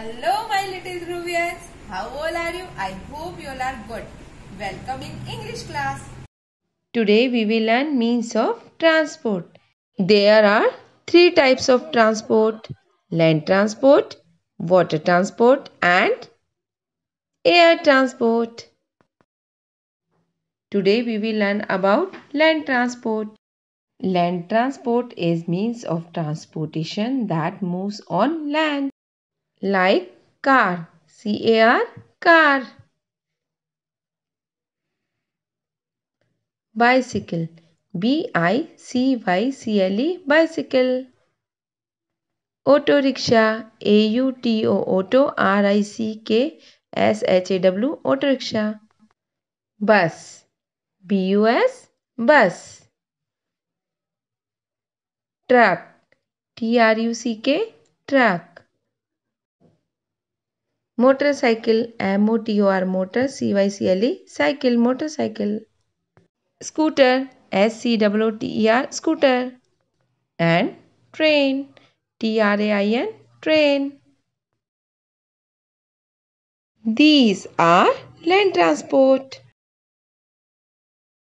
Hello my little Rubians. How all are you? I hope you all are good. Welcome in English class. Today we will learn means of transport. There are three types of transport. Land transport, water transport and air transport. Today we will learn about land transport. Land transport is means of transportation that moves on land. like car c a r car bicycle b i c y c l e bicycle auto rickshaw a u t o auto r i c k s h a w auto rickshaw bus b u s bus truck t r u c k truck motorcycle m o t o r motor c y c l e cycle motorcycle scooter s c w t e r scooter and train t r a i n train these are land transport